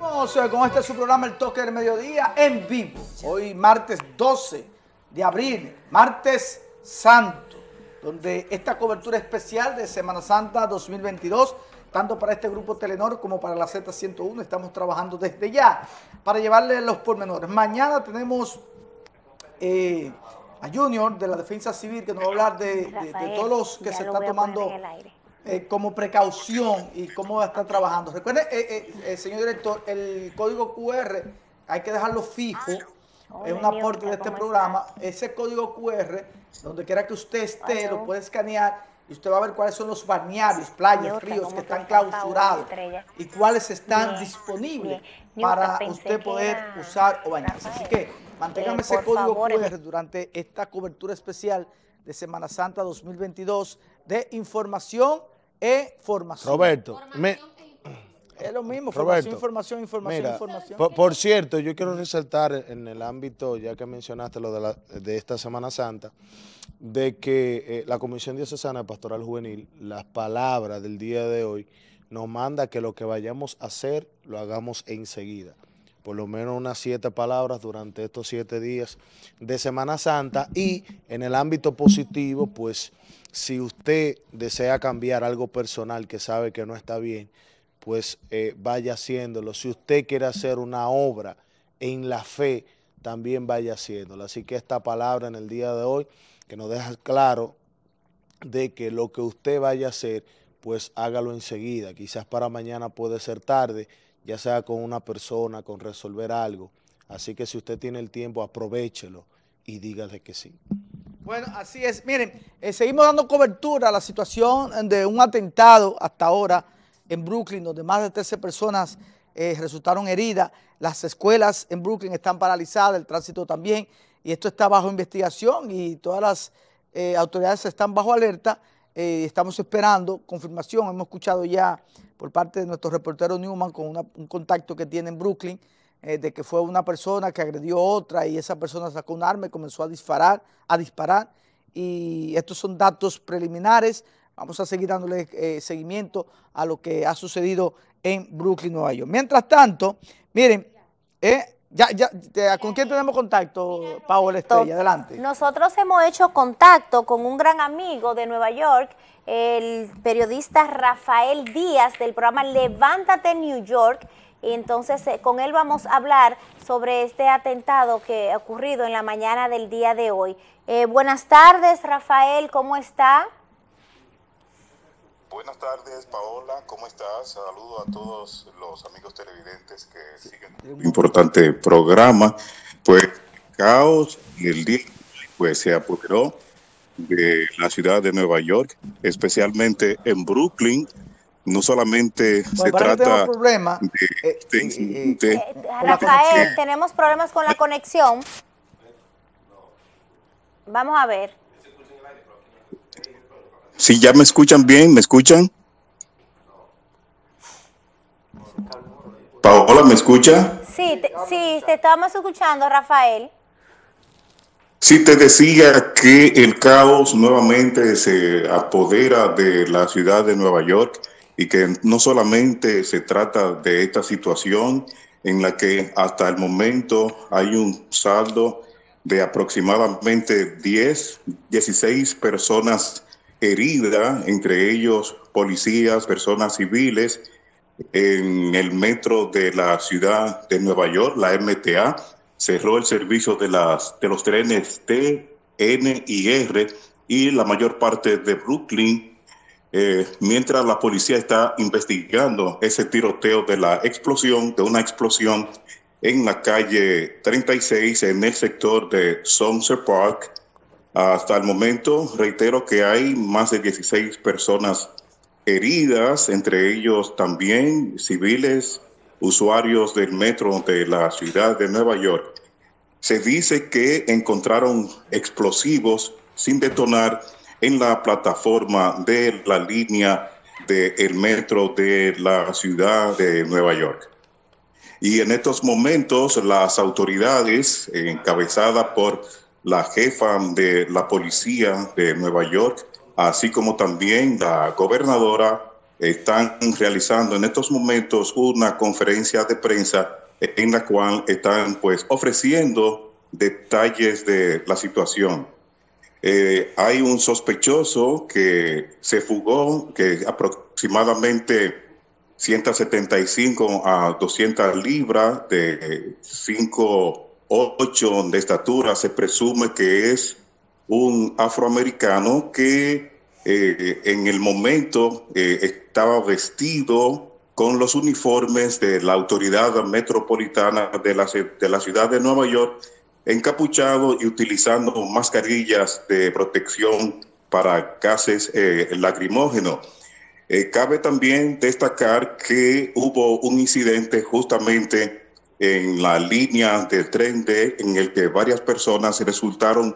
Seguimos eh, con este su programa El Toque del Mediodía en vivo. Hoy martes 12 de abril, martes santo, donde esta cobertura especial de Semana Santa 2022, tanto para este grupo Telenor como para la Z101, estamos trabajando desde ya para llevarle los pormenores. Mañana tenemos eh, a Junior de la Defensa Civil que nos va a hablar de, de todos los que se están tomando eh, como precaución y cómo va a estar trabajando. Recuerde, eh, eh, eh señor director, el código QR hay que dejarlo fijo. en ah, es un aporte de este programa. Ese código QR, donde quiera que usted esté, lo puede escanear y usted va a ver cuáles son los bañarios, playas, ríos que están clausurados y cuáles están disponibles para usted poder usar o bañarse. Así que manténgame ese código QR durante esta cobertura especial de Semana Santa 2022 de información es formación. Roberto, es lo mismo, formación, Roberto, información, información, información. Por, cierto, yo quiero resaltar en el ámbito, ya que mencionaste lo de, esta Semana Santa, de que eh, la Comisión Diocesana Pastoral Juvenil, las palabras del día de hoy, nos manda que lo que vayamos a hacer, lo hagamos enseguida por lo menos unas siete palabras durante estos siete días de Semana Santa y en el ámbito positivo, pues si usted desea cambiar algo personal que sabe que no está bien, pues eh, vaya haciéndolo. Si usted quiere hacer una obra en la fe, también vaya haciéndolo. Así que esta palabra en el día de hoy que nos deja claro de que lo que usted vaya a hacer, pues hágalo enseguida. Quizás para mañana puede ser tarde ya sea con una persona, con resolver algo. Así que si usted tiene el tiempo, aprovechelo y dígale que sí. Bueno, así es. Miren, eh, seguimos dando cobertura a la situación de un atentado hasta ahora en Brooklyn, donde más de 13 personas eh, resultaron heridas. Las escuelas en Brooklyn están paralizadas, el tránsito también, y esto está bajo investigación y todas las eh, autoridades están bajo alerta. Eh, estamos esperando confirmación. Hemos escuchado ya por parte de nuestro reportero Newman con un contacto que tiene en Brooklyn eh, de que fue una persona que agredió a otra y esa persona sacó un arma y comenzó a disparar, a disparar. Y estos son datos preliminares. Vamos a seguir dándole eh, seguimiento a lo que ha sucedido en Brooklyn, Nueva York. Mientras tanto, miren, ya, ¿Con quién tenemos contacto, Paola Estrella? Adelante. Nosotros hemos hecho contacto con un gran amigo de Nueva York, el periodista Rafael Díaz del programa Levántate New York. entonces eh, con él vamos a hablar sobre este atentado que ha ocurrido en la mañana del día de hoy. Eh, buenas tardes, Rafael, ¿cómo está? Buenas tardes, Paola, ¿cómo estás? Saludo a todos los amigos televidentes que siguen un importante programa. Pues caos y el día pues se apoderó de la ciudad de Nueva York, especialmente en Brooklyn. No solamente se trata de... Eh, eh, eh, tenemos problemas con la conexión. Vamos a ver. Si ya me escuchan bien, ¿me escuchan? Paola, ¿me escucha? Sí, te, sí, te estamos escuchando, Rafael. Sí, te decía que el caos nuevamente se apodera de la ciudad de Nueva York y que no solamente se trata de esta situación en la que hasta el momento hay un saldo de aproximadamente 10, 16 personas herida, entre ellos policías, personas civiles, en el metro de la ciudad de Nueva York, la MTA, cerró el servicio de, las, de los trenes T, N y R y la mayor parte de Brooklyn, eh, mientras la policía está investigando ese tiroteo de la explosión, de una explosión en la calle 36 en el sector de Somerset Park, hasta el momento, reitero que hay más de 16 personas heridas, entre ellos también civiles, usuarios del metro de la ciudad de Nueva York. Se dice que encontraron explosivos sin detonar en la plataforma de la línea del el metro de la ciudad de Nueva York. Y en estos momentos las autoridades, encabezadas por la jefa de la policía de Nueva York, así como también la gobernadora, están realizando en estos momentos una conferencia de prensa en la cual están pues ofreciendo detalles de la situación. Eh, hay un sospechoso que se fugó, que aproximadamente 175 a 200 libras de 5 ocho de estatura, se presume que es un afroamericano que eh, en el momento eh, estaba vestido con los uniformes de la autoridad metropolitana de la, de la ciudad de Nueva York, encapuchado y utilizando mascarillas de protección para gases eh, lacrimógenos. cabe también destacar que hubo un incidente justamente en la línea de tren D en el que varias personas resultaron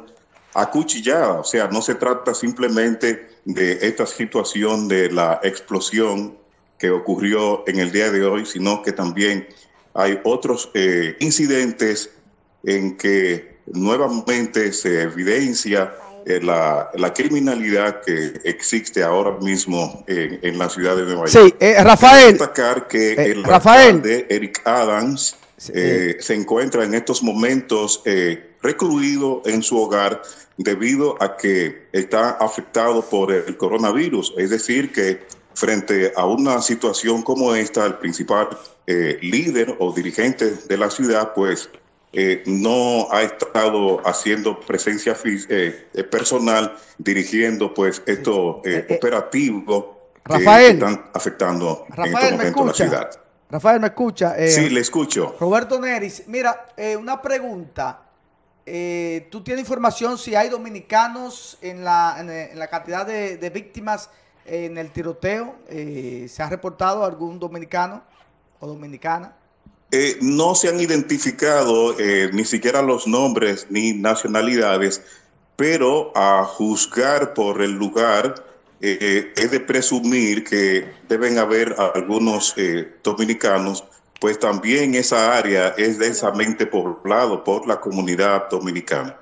acuchilladas. O sea, no se trata simplemente de esta situación de la explosión que ocurrió en el día de hoy, sino que también hay otros eh, incidentes en que nuevamente se evidencia eh, la, criminalidad que existe ahora mismo en, la ciudad de Nueva York. Sí, eh, Rafael. que el Rafael. de Eric Adams eh, se encuentra en estos momentos eh, recluido en su hogar debido a que está afectado por el coronavirus. Es decir, que frente a una situación como esta, el principal eh, líder o dirigente de la ciudad, pues no ha estado haciendo presencia personal dirigiendo pues estos operativos que están afectando en este momento la ciudad. Rafael, ¿me escucha? Eh, sí, le escucho. Roberto Neris, mira, eh, una pregunta. Eh, ¿Tú tienes información si hay dominicanos en la, cantidad de, de, víctimas en el tiroteo? ¿Se ha reportado algún dominicano o dominicana? no se han identificado ni siquiera los nombres ni nacionalidades, pero a juzgar por el lugar eh, es de presumir que deben haber algunos eh, dominicanos, pues también esa área es densamente poblado por la comunidad dominicana.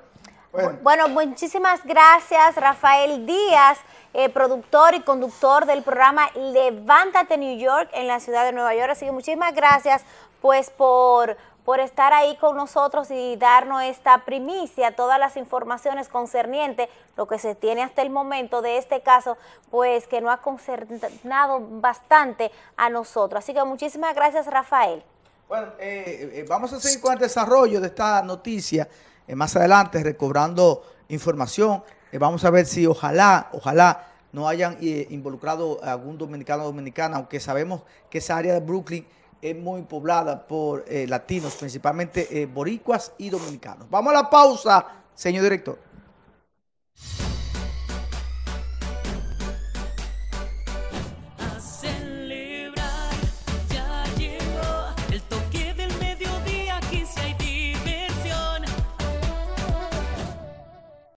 Bueno, muchísimas gracias Rafael Díaz. Eh, productor y conductor del programa Levántate New York en la ciudad de Nueva York. Así que muchísimas gracias pues por, por estar ahí con nosotros y darnos esta primicia, todas las informaciones concernientes, lo que se tiene hasta el momento de este caso, pues que no ha concernado bastante a nosotros. Así que muchísimas gracias, Rafael. Bueno, eh, eh, vamos a seguir con el desarrollo de esta noticia eh, más adelante, recobrando información. vamos a ver si ojalá, ojalá no hayan involucrado a algún dominicano o dominicana, aunque sabemos que esa área de Brooklyn es muy poblada por eh, latinos, principalmente eh, boricuas y dominicanos. Vamos a la pausa, señor director.